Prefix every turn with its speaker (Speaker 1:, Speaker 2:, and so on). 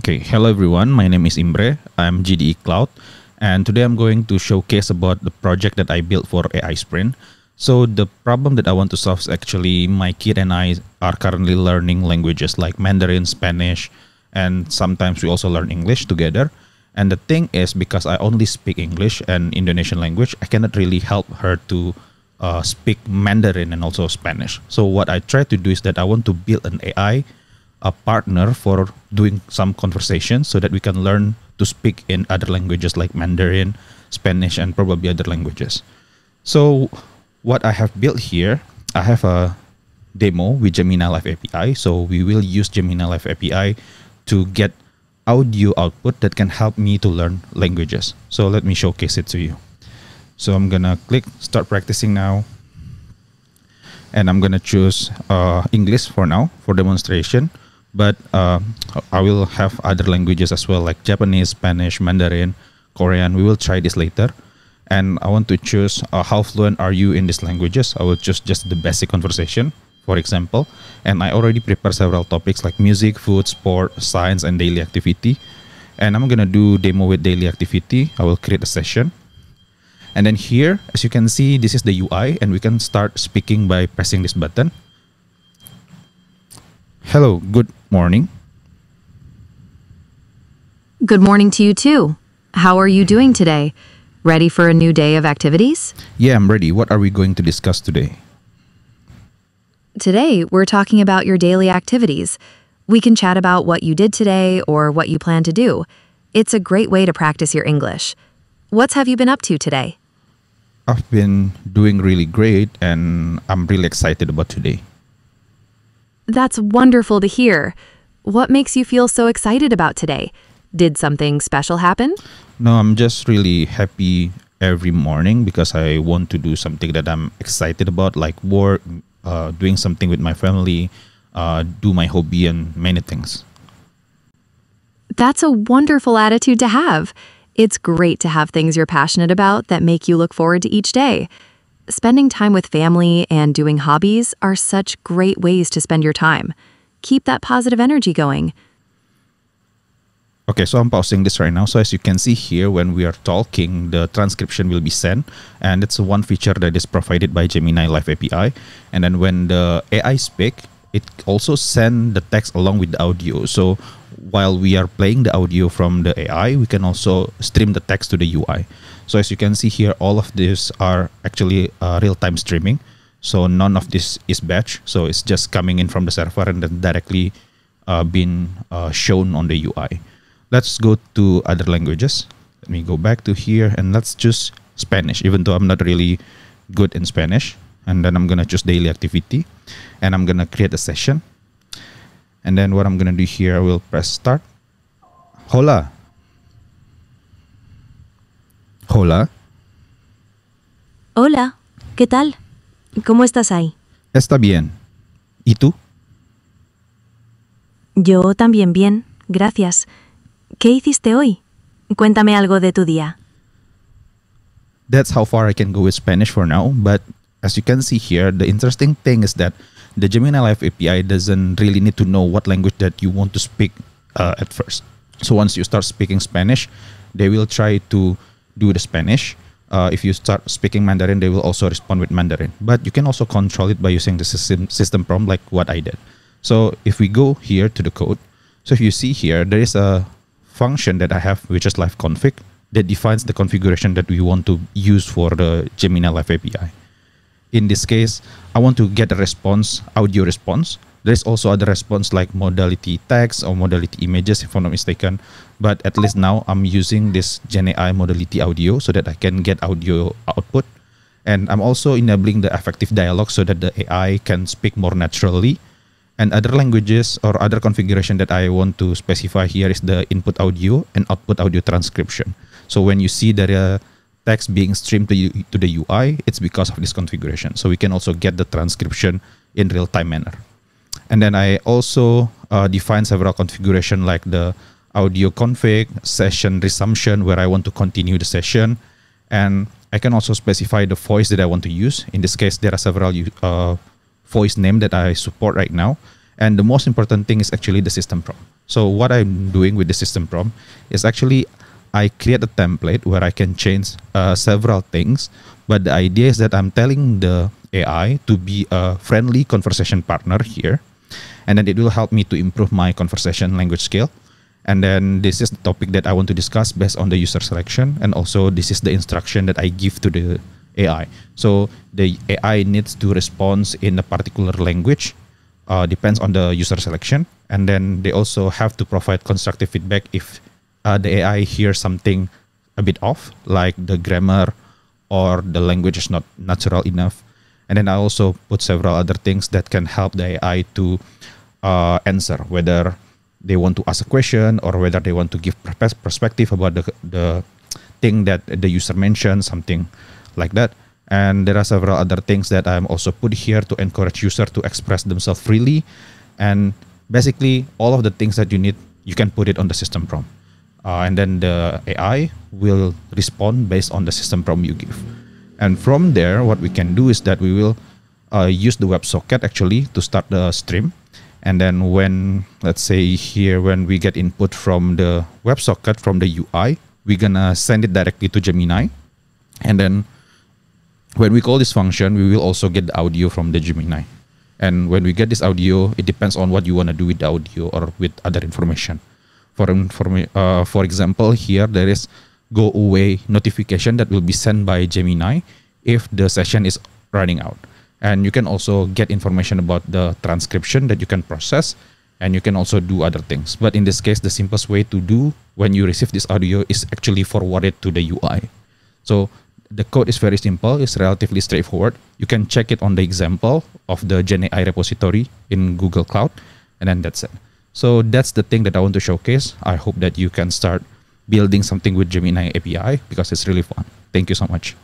Speaker 1: Okay, hello everyone. My name is Imre. I'm GDE Cloud, and today I'm going to showcase about the project that I built for AI Sprint. So the problem that I want to solve is actually my kid and I are currently learning languages like Mandarin, Spanish, and sometimes we also learn English together. And the thing is, because I only speak English and Indonesian language, I cannot really help her to uh, speak Mandarin and also Spanish. So what I try to do is that I want to build an AI a partner for doing some conversation so that we can learn to speak in other languages like Mandarin, Spanish, and probably other languages. So, what I have built here, I have a demo with Gemini Live API. So, we will use Gemini Live API to get audio output that can help me to learn languages. So, let me showcase it to you. So, I'm gonna click start practicing now. And I'm gonna choose uh, English for now for demonstration but uh, I will have other languages as well, like Japanese, Spanish, Mandarin, Korean. We will try this later. And I want to choose uh, how fluent are you in these languages. I will choose just the basic conversation, for example. And I already prepare several topics like music, food, sport, science, and daily activity. And I'm gonna do demo with daily activity. I will create a session. And then here, as you can see, this is the UI, and we can start speaking by pressing this button. Hello, good Morning.
Speaker 2: Good morning to you, too. How are you doing today? Ready for a new day of activities?
Speaker 1: Yeah, I'm ready. What are we going to discuss today?
Speaker 2: Today, we're talking about your daily activities. We can chat about what you did today or what you plan to do. It's a great way to practice your English. What have you been up to today?
Speaker 1: I've been doing really great and I'm really excited about today.
Speaker 2: That's wonderful to hear. What makes you feel so excited about today? Did something special happen?
Speaker 1: No, I'm just really happy every morning because I want to do something that I'm excited about, like work, uh, doing something with my family, uh, do my hobby, and many things.
Speaker 2: That's a wonderful attitude to have. It's great to have things you're passionate about that make you look forward to each day spending time with family and doing hobbies are such great ways to spend your time. Keep that positive energy going.
Speaker 1: Okay, so I'm pausing this right now. So as you can see here, when we are talking, the transcription will be sent. And it's one feature that is provided by Gemini Live API. And then when the AI speak, it also send the text along with the audio. So while we are playing the audio from the AI, we can also stream the text to the UI. So as you can see here, all of these are actually uh, real-time streaming. So none of this is batch. So it's just coming in from the server and then directly uh, being uh, shown on the UI. Let's go to other languages. Let me go back to here and let's choose Spanish, even though I'm not really good in Spanish. And then I'm gonna choose daily activity and I'm gonna create a session and then what I'm going to do here, I will press start. Hola. Hola.
Speaker 2: Hola, ¿qué tal? ¿Cómo estás ahí?
Speaker 1: Está bien. ¿Y tú?
Speaker 2: Yo también bien, gracias. ¿Qué hiciste hoy? Cuéntame algo de tu día.
Speaker 1: That's how far I can go with Spanish for now, but as you can see here, the interesting thing is that the Gemini Live API doesn't really need to know what language that you want to speak uh, at first. So once you start speaking Spanish, they will try to do the Spanish. Uh, if you start speaking Mandarin, they will also respond with Mandarin. But you can also control it by using the system system prompt, like what I did. So if we go here to the code, so if you see here, there is a function that I have, which is live config, that defines the configuration that we want to use for the Gemini Live API in this case, I want to get a response, audio response. There's also other response like modality text or modality images, if I'm not mistaken. But at least now I'm using this GenAI modality audio so that I can get audio output. And I'm also enabling the effective dialogue so that the AI can speak more naturally. And other languages or other configuration that I want to specify here is the input audio and output audio transcription. So when you see that uh, text being streamed to, you, to the UI, it's because of this configuration. So we can also get the transcription in real-time manner. And then I also uh, define several configuration like the audio config, session resumption, where I want to continue the session. And I can also specify the voice that I want to use. In this case, there are several uh, voice name that I support right now. And the most important thing is actually the system prompt. So what I'm doing with the system prompt is actually I create a template where I can change uh, several things. But the idea is that I'm telling the AI to be a friendly conversation partner here. And then it will help me to improve my conversation language skill. And then this is the topic that I want to discuss based on the user selection. And also, this is the instruction that I give to the AI. So the AI needs to respond in a particular language, uh, depends on the user selection. And then they also have to provide constructive feedback if uh, the AI hears something a bit off, like the grammar or the language is not natural enough. And then I also put several other things that can help the AI to uh, answer whether they want to ask a question or whether they want to give perspective about the, the thing that the user mentioned, something like that. And there are several other things that I'm also put here to encourage user to express themselves freely. And basically, all of the things that you need, you can put it on the system prompt uh, and then the AI will respond based on the system prompt you give. And from there, what we can do is that we will uh, use the WebSocket actually to start the stream. And then when, let's say here, when we get input from the WebSocket, from the UI, we're gonna send it directly to Gemini. And then when we call this function, we will also get the audio from the Gemini. And when we get this audio, it depends on what you wanna do with the audio or with other information. For, for, uh, for example, here there is go away notification that will be sent by Gemini if the session is running out. And you can also get information about the transcription that you can process and you can also do other things. But in this case, the simplest way to do when you receive this audio is actually forwarded to the UI. So the code is very simple, it's relatively straightforward. You can check it on the example of the Gemini repository in Google Cloud, and then that's it. So that's the thing that I want to showcase. I hope that you can start building something with Gemini API because it's really fun. Thank you so much.